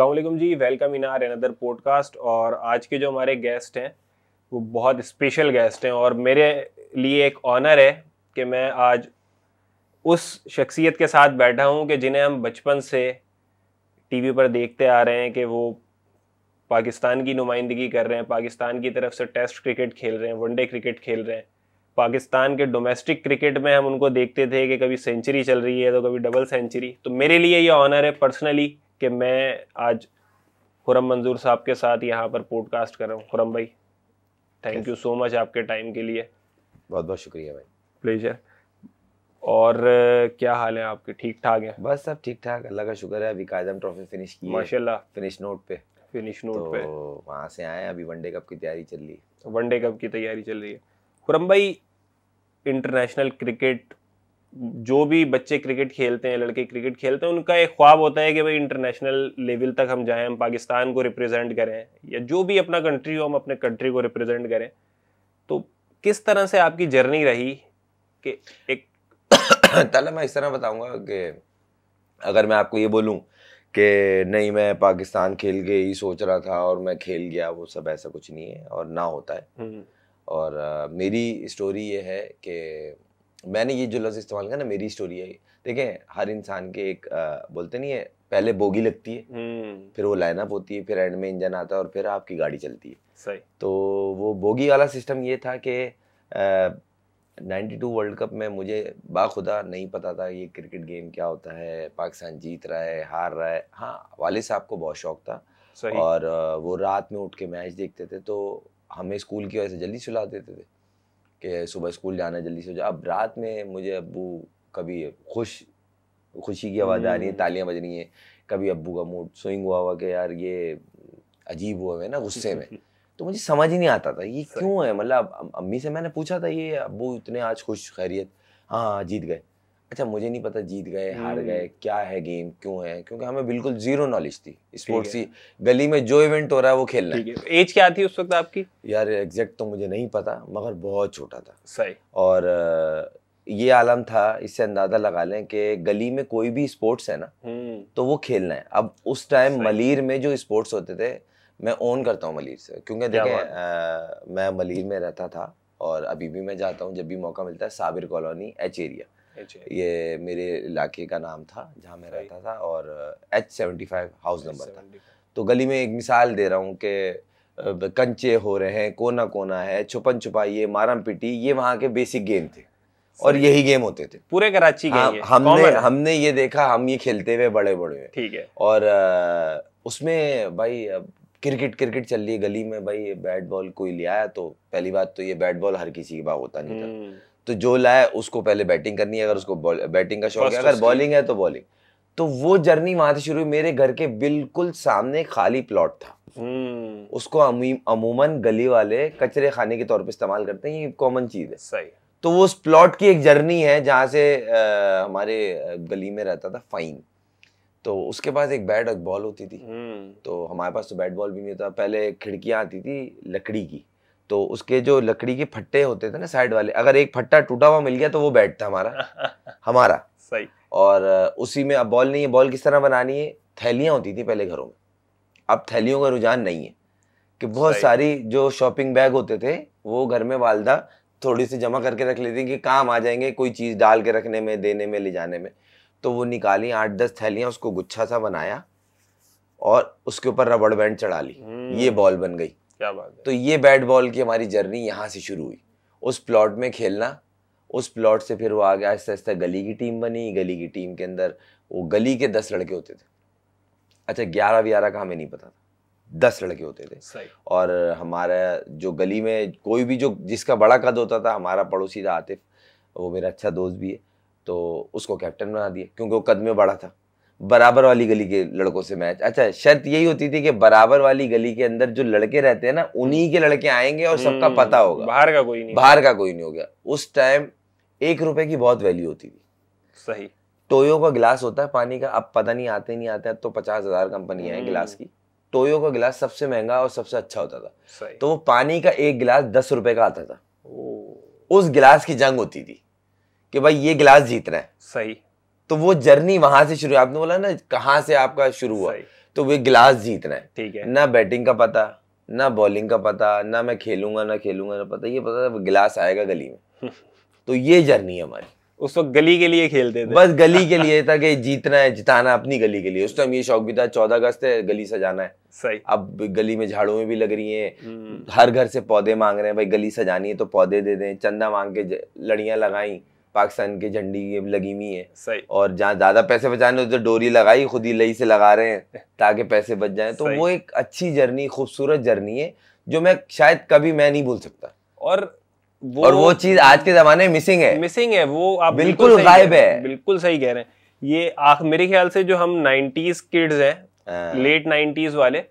अलमेकम जी welcome in our another podcast और आज के जो हमारे गेस्ट हैं वो बहुत स्पेशल गेस्ट हैं और मेरे लिए एक ऑनर है कि मैं आज उस शख्सियत के साथ बैठा हूँ कि जिन्हें हम बचपन से टीवी पर देखते आ रहे हैं कि वो पाकिस्तान की नुमाइंदगी कर रहे हैं पाकिस्तान की तरफ से टेस्ट क्रिकेट खेल रहे हैं वनडे क्रिकेट खेल रहे हैं पाकिस्तान के डोमेस्टिक क्रिकेट में हम उनको देखते थे कि कभी सेंचुरी चल रही है तो कभी डबल सेंचुरी तो मेरे लिए ये ऑनर है पर्सनली कि मैं आज खुरम मंजूर साहब के साथ यहाँ पर पॉडकास्ट कर रहा हूँ खुरम भाई थैंक यू सो मच आपके टाइम के लिए बहुत बहुत शुक्रिया भाई प्लेजर और क्या हाल है आपके ठीक ठाक हैं बस सब ठीक ठाक अल्लाह का शुक्र है अभी कायदम ट्रॉफी फिनिश की माशाल्लाह फिनिश नोट पे फिनिश नोट तो पे वहाँ से आए अभी वनडे कप की तैयारी चल रही है वनडे कप की तैयारी चल रही है खुरम भाई इंटरनेशनल क्रिकेट जो भी बच्चे क्रिकेट खेलते हैं लड़के क्रिकेट खेलते हैं उनका एक ख्वाब होता है कि भाई इंटरनेशनल लेवल तक हम जाएं हम पाकिस्तान को रिप्रेजेंट करें या जो भी अपना कंट्री हो हम अपने कंट्री को रिप्रेजेंट करें तो किस तरह से आपकी जर्नी रही कि एक ताला मैं इस तरह बताऊंगा कि अगर मैं आपको ये बोलूँ कि नहीं मैं पाकिस्तान खेल के ही सोच रहा था और मैं खेल गया वो सब ऐसा कुछ नहीं है और ना होता है हम्म। और मेरी स्टोरी ये है कि मैंने ये जो लफ्ज़ इस्तेमाल किया ना मेरी स्टोरी है देखें हर इंसान के एक आ, बोलते नहीं है पहले बोगी लगती है हम्म। फिर वो लाइनअप होती है फिर एंड में इंजन आता है और फिर आपकी गाड़ी चलती है सही तो वो बोगी वाला सिस्टम ये था कि नाइन्टी टू वर्ल्ड कप में मुझे बाखुदा नहीं पता था ये क्रिकेट गेम क्या होता है पाकिस्तान जीत रहा है हार रहा है हाँ वाले साहब को बहुत शौक था सही। और वो रात में उठ के मैच देखते थे तो हमें स्कूल की वजह से जल्दी सुला देते थे कि सुबह स्कूल जाना जल्दी से अब रात में मुझे अबू कभी खुश खुशी की आवाज़ आ रही है हम्म। तालियां बज रही हैं कभी अबू का मूड स्विंग हुआ हुआ कि यार ये अजीब हुआ है ना गुस्से में तो मुझे समझ ही नहीं आता था ये क्यों है मतलब अम्मी से मैंने पूछा था ये अबू इतने आज खुश खैरियत हाँ, हाँ जीत गए अच्छा मुझे नहीं पता जीत गए हार गए हम्म। क्या है गेम क्यों है क्योंकि हमें बिल्कुल जीरो नॉलेज थी स्पोर्ट्स की गली में जो इवेंट हो रहा है वो खेलना है एज क्या थी उस वक्त आपकी यार एग्जैक्ट तो मुझे नहीं पता मगर बहुत छोटा था सही और ये आलम था इससे अंदाजा लगा लें कि गली में कोई भी स्पोर्ट्स है ना हम्म। तो वो खेलना है अब उस टाइम मलिर में जो स्पोर्ट्स होते थे मैं ओन करता हूँ मलिर से क्योंकि देखें मैं मलिर में रहता था और अभी भी मैं जाता हूँ जब भी मौका मिलता है साबिर कॉलोनी एच एरिया अच्छा। ये मेरे इलाके का नाम था जहाँ मैं रहता था और H seventy five house number था तो गली में एक मिसाल दे रहा हूँ कि कंचे हो रहे हैं कोना कोना है छुपन छुपा ये मारम पिटी ये वहाँ के बेसिक गेम थे और यही गेम होते थे पूरे कराची के हाँ, हमने हमने ये देखा हम ये खेलते हुए बड़े बड़े हुए ठीक है और उसमें भाई क्रिकेट क्रिकेट चल रही है गली में भाई बैट बॉल कोई ले आया तो पहली बात तो ये बैट बॉल हर किसी के पास होता नहीं था हम्म। तो जो लाए उसको पहले बैटिंग करनी है अगर उसको बैटिंग का शौक है अगर बॉलिंग है तो बॉलिंग तो वो जर्नी वहां से शुरू हुई मेरे घर के बिल्कुल सामने खाली प्लॉट था हम्म। उसको अमूमन गली वाले कचरे खाने के तौर पर इस्तेमाल करते हैं ये कॉमन चीज है सही तो वो उस प्लॉट की एक जर्नी है जहाँ से आ, हमारे गली में रहता था फाइन तो उसके पास एक बैट और बॉल होती थी हम्म। तो हमारे पास तो बैट बॉल भी नहीं था पहले खिड़कियाँ आती थी लकड़ी की तो उसके जो लकड़ी के फट्टे होते थे ना साइड वाले अगर एक फट्टा टूटा हुआ मिल गया तो वो बैट था हमारा हमारा सही और उसी में अब बॉल नहीं है बॉल किस तरह बनानी है थैलियाँ होती थी पहले घरों में अब थैलियों का रुझान नहीं है कि बहुत सारी जो शॉपिंग बैग होते थे वो घर में वालदा थोड़ी सी जमा करके रख लेती कि काम आ जाएंगे कोई चीज़ डाल के रखने में देने में ले जाने में तो वो निकाली आठ दस थैलियाँ उसको गुच्छा सा बनाया और उसके ऊपर रबड़ बैंड चढ़ा ली ये हम्म। बॉल बन गई क्या बात है तो ये बैट बॉल की हमारी जर्नी यहाँ से शुरू हुई उस प्लॉट में खेलना उस प्लॉट से फिर वो आ गया आहिस्ता आहिस्ता गली की टीम बनी गली की टीम के अंदर वो गली के दस लड़के होते थे अच्छा ग्यारह व्यारह का हमें नहीं पता था दस लड़के होते थे और हमारा जो गली में कोई भी जो जिसका बड़ा कद होता था हमारा पड़ोसी था आतिफ वो मेरा अच्छा दोस्त भी है तो उसको कैप्टन बना दिया क्योंकि वो कद में बड़ा था बराबर वाली गली के लड़कों से मैच अच्छा शर्त यही होती थी कि बराबर वाली गली के अंदर जो लड़के रहते हैं ना उन्हीं के लड़के आएंगे और सबका हम्म, पता होगा बाहर का कोई नहीं बाहर का कोई नहीं होगा उस टाइम एक रुपए की बहुत वैल्यू होती थी सही टोयो का गिलास होता है पानी का अब पता नहीं आते नहीं आते तो पचास हजार कंपनी है गिलास की टोयो का गिलास सबसे महंगा और सबसे अच्छा होता था तो वो पानी का एक गिलास दस रुपए का आता था उस गिलास की जंग होती थी कि भाई ये गिलास जीत रहा है सही तो वो जर्नी वहां से शुरू आपने बोला ना कहाँ से आपका शुरू हुआ तो वे गिलास जीतना है ठीक है ना बैटिंग का पता ना बॉलिंग का पता ना मैं खेलूंगा ना खेलूंगा ना पता ये पता था गिलास आएगा गली में तो ये जर्नी है हमारी उस वक्त गली के लिए खेलते थे बस गली के लिए था कि जीतना है जिताना अपनी गली के लिए उस टाइम ये शौक भी था चौदह अगस्त है गली सजाना है सही अब गली में झाड़ू में भी लग रही है हम्म। हर घर से पौधे मांग रहे हैं भाई गली सजानी है तो पौधे दे दें चंदा मांग के लड़ियां लगाई पाकिस्तान के झंडी लगी हुई है सही और जहाँ ज़्यादा पैसे बचाने उधर तो डोरी लगाई खुद ही लई से लगा रहे हैं ताकि पैसे बच जाए तो वो एक अच्छी जर्नी खूबसूरत जर्नी है जो मैं शायद कभी मैं नहीं भूल सकता और वो और वो चीज़ आज के ज़माने में मिसिंग है मिसिंग है वो आप बिल्कुल गायब है बिल्कुल सही कह रहे हैं ये आख मेरे ख्याल से जो हम नाइन्टीज किड्स हैं हाँ। लेट नाइन्टीज वाले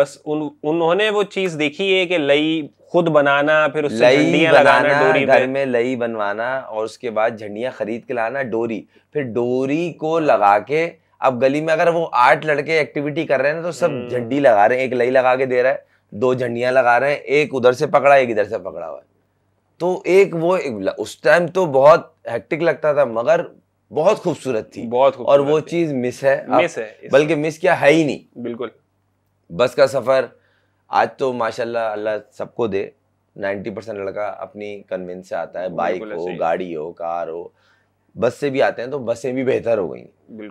बस उन उन्होंने वो चीज़ देखी है कि लई खुद बनाना फिर उससे लई बनाना डोरी घर में लई बनवाना और उसके बाद झंडिया खरीद के लाना डोरी फिर डोरी को लगा के अब गली में अगर वो आठ लड़के एक्टिविटी कर रहे हैं ना तो सब हम्म। झंडी लगा रहे हैं एक लई लगा के दे रहा है दो झंडिया लगा रहे हैं एक उधर से पकड़ा एक इधर से पकड़ा हुआ तो एक वो एक उस टाइम तो बहुत हेक्टिक लगता था मगर बहुत खूबसूरत थी बहुत और वो चीज मिस है मिस है बल्कि मिस क्या है ही नहीं बिल्कुल बस का सफर आज तो माशाल्लाह अल्लाह सबको दे 90 परसेंट लड़का अपनी कन्वेंस से आता है बाइक हो गाड़ी हो कार हो बस से भी आते हैं तो बसें भी बेहतर हो गई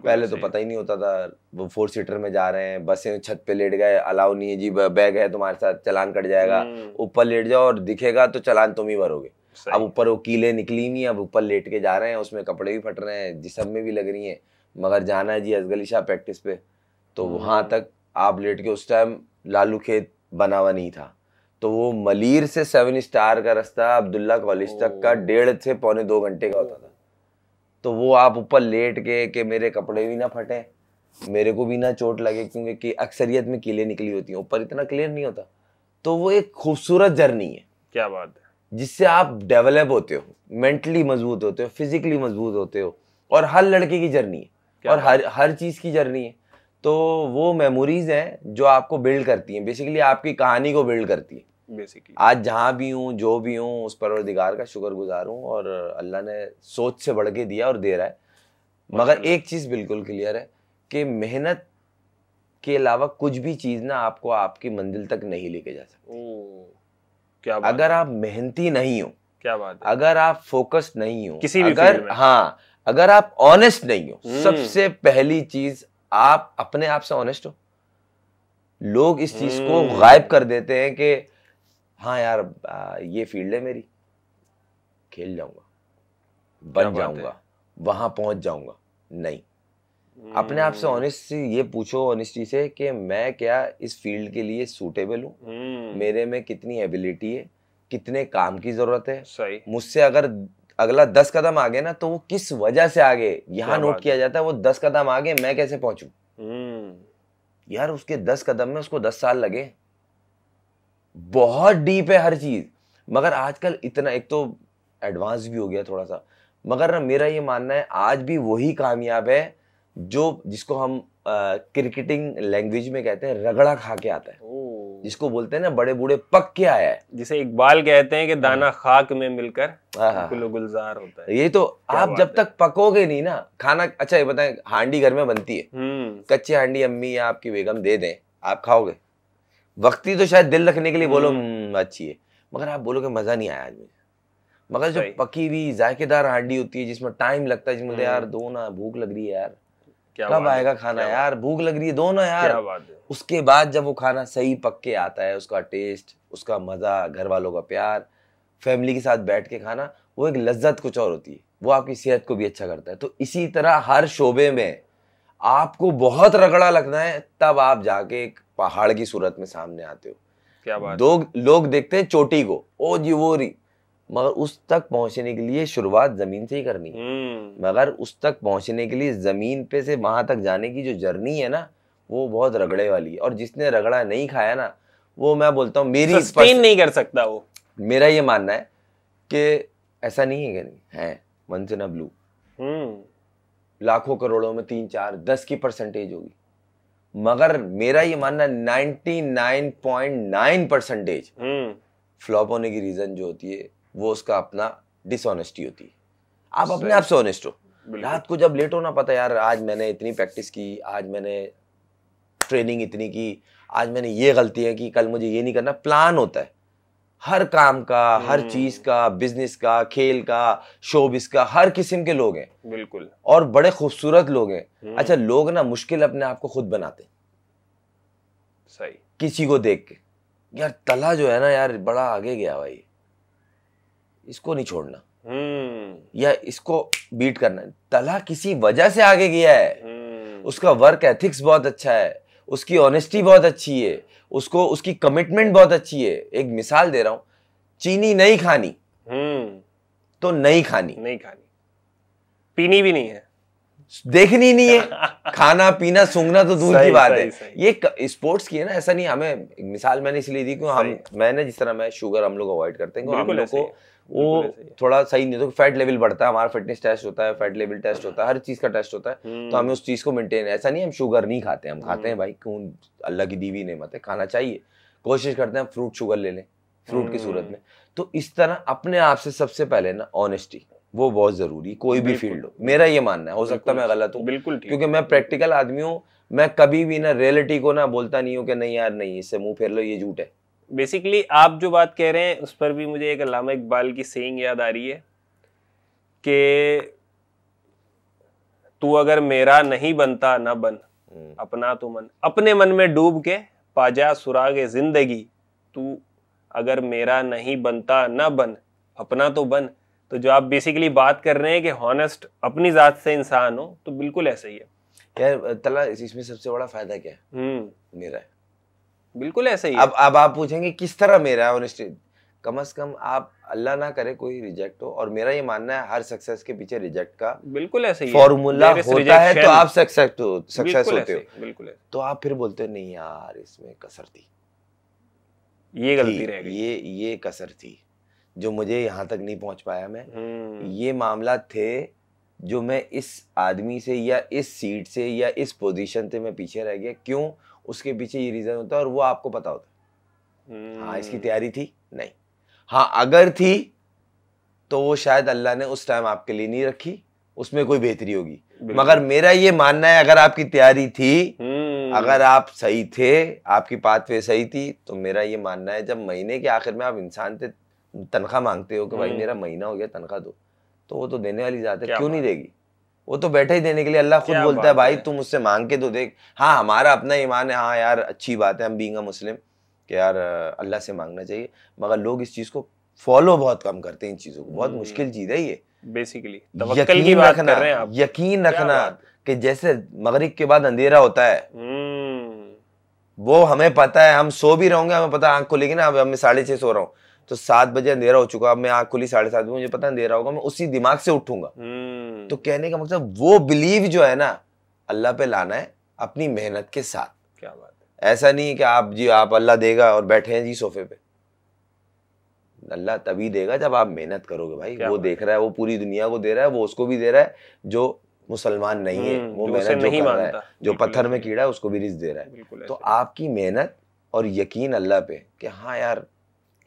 पहले तो पता ही नहीं होता था वो फोर सीटर में जा रहे हैं बसें छत पे लेट गए अलाउ नहीं है जी बैग है तुम्हारे साथ चलान कट जाएगा हम्म। ऊपर लेट जाओ और दिखेगा तो चलान तुम ही भरोगे अब ऊपर वो कीले निकली नहीं अब ऊपर लेट के जा रहे हैं उसमें कपड़े भी फट रहे हैं जिसम में भी लग रही है मगर जाना है जी अजगली शाह प्रैक्टिस पे तो हम्म। वहां तक आप लेट के उस टाइम लालू खेत बना हुआ नहीं था तो वो मलीर से सेवन स्टार का रास्ता अब्दुल्ला कॉलेज तक का डेढ़ से पौने दो घंटे का होता था तो वो आप ऊपर लेट के कि मेरे कपड़े भी ना फटे मेरे को भी ना चोट लगे क्योंकि कि अक्सरियत में किले निकली होती हैं ऊपर इतना क्लियर नहीं होता तो वो एक खूबसूरत जर्नी है क्या बात है जिससे आप डेवलप होते हो मेंटली मजबूत होते हो फिजिकली मजबूत होते हो और हर लड़के की जर्नी है और हर हर चीज़ की जर्नी है तो वो मेमोरीज हैं जो आपको बिल्ड करती हैं बेसिकली आपकी कहानी को बिल्ड करती है बेसिकली आज जहाँ भी हूँ जो भी हूँ उस परवरदिगार का शुक्र गुजार हूँ और अल्लाह ने सोच से बढ़ के दिया और दे रहा है मगर एक चीज़ बिल्कुल क्लियर है कि मेहनत के अलावा कुछ भी चीज़ ना आपको आपकी मंजिल तक नहीं लेके जा सकती क्या बात अगर आप मेहनती नहीं हो क्या बात है? अगर आप फोकस्ड नहीं हो किसी भी अगर हाँ अगर आप ऑनेस्ट नहीं हो हम्म। सबसे पहली चीज आप अपने आप से ऑनेस्ट हो लोग इस चीज को हम्म। गायब कर देते हैं कि हाँ यार आ, ये फील्ड है मेरी खेल जाऊंगा बन जाऊंगा वहां पहुंच जाऊंगा नहीं अपने आप से ऑनेस्ट हम्म। ये पूछो ऑनेस्टी से कि मैं क्या इस फील्ड के लिए सूटेबल हूँ हम्म। मेरे में कितनी एबिलिटी है कितने काम की जरूरत है सही मुझसे अगर अगला दस कदम आगे ना तो वो किस वजह से आगे यहाँ नोट किया जाता है वो दस कदम आगे मैं कैसे पहुंचू हम्म। यार उसके दस कदम में उसको दस साल लगे बहुत डीप है हर चीज मगर आजकल इतना एक तो एडवांस भी हो गया थोड़ा सा मगर ना मेरा ये मानना है आज भी वही कामयाब है जो जिसको हम क्रिकेटिंग लैंग्वेज में कहते हैं रगड़ा खा के आता है जिसको बोलते हैं ना बड़े बूढ़े पक के आया है जिसे इकबाल कहते हैं कि हाँ। दाना खाक में मिलकर हाँ, हाँ, गुलजार होता है ये तो आप जब तक पकोगे नहीं ना खाना अच्छा ये बताएं हांडी घर में बनती है हम्म। कच्ची हांडी अम्मी या आपकी बेगम दे दें आप खाओगे वक्ती तो शायद दिल रखने के लिए बोलो हम्म। हम्म, अच्छी है मगर आप बोलोगे मजा नहीं आया आज मुझे मगर जो पकी हुई जायकेदार हांडी होती है जिसमें टाइम लगता है जिसमें यार दो ना भूख लग रही है यार कब आएगा खाना यार भूख लग रही है दोनों यार क्या बात है उसके बाद जब वो खाना सही पक के आता है उसका टेस्ट उसका मज़ा घर वालों का प्यार फैमिली के साथ बैठ के खाना वो एक लज्जत कुछ और होती है वो आपकी सेहत को भी अच्छा करता है तो इसी तरह हर शोबे में आपको बहुत रगड़ा लगना है तब आप जाके एक पहाड़ की सूरत में सामने आते हो क्या बात लोग लोग देखते हैं चोटी को ओ जी वो मगर उस तक पहुंचने के लिए शुरुआत ज़मीन से ही करनी है हम्म। मगर उस तक पहुंचने के लिए ज़मीन पे से वहां तक जाने की जो जर्नी है ना वो बहुत रगड़े वाली है और जिसने रगड़ा नहीं खाया ना वो मैं बोलता हूँ मेरी सस्टेन नहीं कर सकता वो मेरा ये मानना है कि ऐसा नहीं है कि है वंस इन ब्लू लाखों करोड़ों में तीन चार दस की परसेंटेज होगी मगर मेरा ये मानना ninety nine point nine percentage flop होने की रीजन जो होती है वो उसका अपना डिसऑनेस्टी होती है आप अपने आप से ऑनेस्ट हो रात को जब लेट हो ना पता यार आज मैंने इतनी प्रैक्टिस की आज मैंने ट्रेनिंग इतनी की आज मैंने ये गलती है कि कल मुझे ये नहीं करना प्लान होता है हर काम का हर हम्म। चीज का बिजनेस का खेल का शोबिस का हर किस्म के लोग हैं बिल्कुल और बड़े खूबसूरत लोग हैं हम्म। अच्छा लोग ना मुश्किल अपने आप को खुद बनाते सही किसी को देख के यार तला जो है ना यार बड़ा आगे गया भाई इसको नहीं छोड़ना हम्म। या इसको बीट करना तला किसी वजह से आगे गया है हम्म। उसका वर्क एथिक्स बहुत अच्छा है उसकी ऑनेस्टी बहुत अच्छी है उसको उसकी कमिटमेंट बहुत अच्छी है एक मिसाल दे रहा हूं चीनी नहीं खानी हम्म। तो नहीं खानी नहीं खानी पीनी भी नहीं है देखनी नहीं है खाना पीना सूंघना तो दूर की बात है ये स्पोर्ट्स की है ना ऐसा नहीं हमें मिसाल मैंने इसलिए दी क्यों हम मैंने जिस तरह मैं शुगर हम लोग अवॉइड करते हैं तो हम लोग को वो थोड़ा सही नहीं होता तो फैट लेवल बढ़ता है हमारा फिटनेस टेस्ट होता है फैट लेवल टेस्ट होता है हर चीज़ का टेस्ट होता है तो हम्म। हमें उस चीज़ को मेंटेन ऐसा नहीं हम शुगर नहीं खाते हम खाते हैं हम्म। भाई खून अल्लाह की दीवी नहीं मत है खाना चाहिए कोशिश करते हैं फ्रूट शुगर ले लें फ्रूट की सूरत हम्म। में तो इस तरह अपने आप से सबसे पहले ना ऑनेस्टी वो बहुत जरूरी कोई भी फील्ड हो मेरा ये मानना है हो सकता है मैं गलत हूँ बिल्कुल क्योंकि मैं प्रैक्टिकल आदमी हूँ मैं कभी भी ना रियलिटी को ना बोलता नहीं हूँ कि नहीं यार नहीं इससे मुंह फेर लो ये झूठ है बेसिकली आप जो बात कह रहे हैं उस पर भी मुझे एक अलामा इकबाल की सेइंग याद आ रही है कि तू अगर मेरा नहीं बनता ना बन हम्म। अपना तो मन अपने मन में डूब के पाजा सुराग जिंदगी तू अगर मेरा नहीं बनता ना बन अपना तो बन तो जो आप बेसिकली बात कर रहे हैं कि हॉनेस्ट अपनी ज़ात से इंसान हो तो बिल्कुल ऐसा ही है यार तला इसमें सबसे बड़ा फायदा क्या है हम्म। मेरा है बिल्कुल ऐसा ही अब अब आप पूछेंगे किस तरह मेरा है ऑन कम से कम आप अल्लाह ना करे कोई रिजेक्ट हो और मेरा ये मानना है हर सक्सेस के पीछे रिजेक्ट का बिल्कुल ऐसा ही फॉर्मूला होता है तो आप सक्सेस हो सक्सेस होते हो बिल्कुल तो आप फिर बोलते हो नहीं यार इसमें कसर थी ये गलती रह गई ये ये कसर थी जो मुझे यहाँ तक नहीं पहुंच पाया मैं हम्म। ये मामला थे जो मैं इस आदमी से या इस सीट से या इस पोजीशन से मैं पीछे रह गया क्यों उसके पीछे ये रीज़न होता है और वो आपको पता होता है हाँ इसकी हम्म। तैयारी थी नहीं हाँ अगर थी तो वो शायद अल्लाह ने उस टाइम आपके लिए नहीं रखी उसमें कोई बेहतरी होगी मगर मेरा ये मानना है अगर आपकी तैयारी थी हम्म। अगर आप सही थे आपकी पाथवे सही थी तो मेरा ये मानना है जब महीने के आखिर में आप इंसान से तनख्वाह मांगते हो कि भाई हम्म। मेरा महीना हो गया तनख्वाह दो तो वो तो देने वाली जाते क्यों नहीं देगी वो तो बैठा ही देने के लिए अल्लाह खुद बोलता है भाई तुम मुझसे मांग के तो देख हाँ हमारा अपना ईमान है हाँ यार अच्छी बात है हम बींग मुस्लिम कि यार अल्लाह से मांगना चाहिए मगर लोग इस चीज़ को फॉलो बहुत कम करते हैं इन चीज़ों को बहुत हम्म। मुश्किल चीज़ है ये बेसिकली यकीन रखना यकीन रखना कि जैसे मगरिब के बाद अंधेरा होता है हम्म। वो हमें पता है हम सो भी रहोगे हमें पता आंख को लेकिन अब हमें साढ़े छः सो रहा हूँ तो सात बजे अंधेरा हो चुका अब मैं आँख खुली साढ़े सात बजे मुझे पता अंधेरा होगा मैं उसी दिमाग से उठूंगा हम्म। तो कहने का मतलब वो बिलीव जो है ना अल्लाह पे लाना है अपनी मेहनत के साथ क्या बात है ऐसा नहीं है कि आप जी आप अल्लाह देगा और बैठे हैं जी सोफे पे अल्लाह तभी देगा जब आप मेहनत करोगे भाई वो देख रहा है वो पूरी दुनिया को दे रहा है वो उसको भी दे रहा है जो मुसलमान नहीं है हम्म, वो मेहनत जो नहीं कर रहा है जो पत्थर में कीड़ा है उसको भी रिस्क दे रहा है तो आपकी मेहनत और यकीन अल्लाह पे कि हाँ यार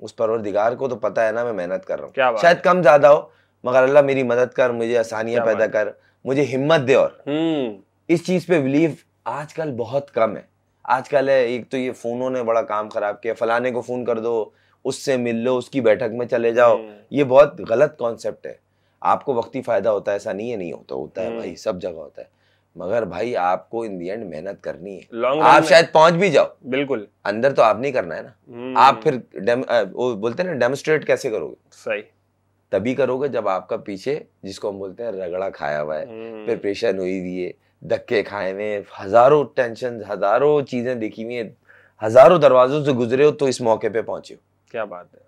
उस परवरदिगार को तो पता है ना मैं मेहनत कर रहा हूँ शायद कम ज्यादा हो मगर अल्लाह मेरी मदद कर मुझे आसानियां पैदा कर मुझे हिम्मत दे और हम्म। इस चीज पे बिलीव आजकल बहुत कम है आजकल है एक तो ये फोनों ने बड़ा काम खराब किया फलाने को फोन कर दो उससे मिल लो उसकी बैठक में चले जाओ हम्म। ये बहुत गलत कॉन्सेप्ट है आपको वक्ती फायदा होता है ऐसा नहीं है नहीं होता होता है हम्म। भाई सब जगह होता है मगर भाई आपको इन दी एंड मेहनत करनी है Long आप शायद पहुंच भी जाओ बिल्कुल अंदर तो आप नहीं करना है ना हम्म। आप फिर वो बोलते हैं ना डेमोस्ट्रेट कैसे करोगे सही तभी करोगे जब आपका पीछे जिसको हम बोलते हैं रगड़ा खाया हुआ है प्रिपरेशन हम्म। हुई हुई है धक्के खाए हुए हजारों टेंशन हजारों चीजें देखी हुई है हजारों दरवाजों से गुजरे हो तो इस मौके पे पहुंचे हो क्या बात है